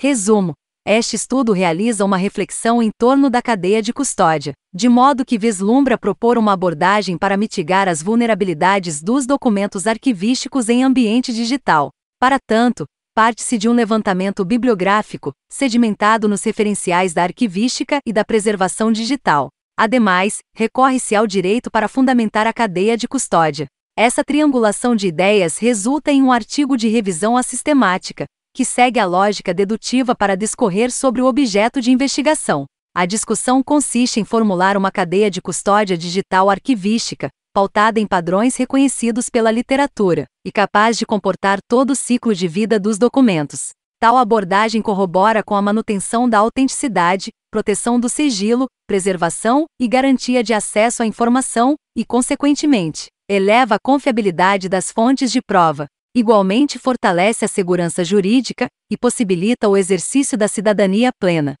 Resumo: este estudo realiza uma reflexão em torno da cadeia de custódia, de modo que vislumbra propor uma abordagem para mitigar as vulnerabilidades dos documentos arquivísticos em ambiente digital. Para tanto, parte-se de um levantamento bibliográfico, sedimentado nos referenciais da arquivística e da preservação digital. Ademais, recorre-se ao direito para fundamentar a cadeia de custódia. Essa triangulação de ideias resulta em um artigo de revisão à sistemática, que segue a lógica dedutiva para discorrer sobre o objeto de investigação. A discussão consiste em formular uma cadeia de custódia digital arquivística, pautada em padrões reconhecidos pela literatura, e capaz de comportar todo o ciclo de vida dos documentos. Tal abordagem corrobora com a manutenção da autenticidade, proteção do sigilo, preservação e garantia de acesso à informação, e, consequentemente, eleva a confiabilidade das fontes de prova, igualmente fortalece a segurança jurídica e possibilita o exercício da cidadania plena.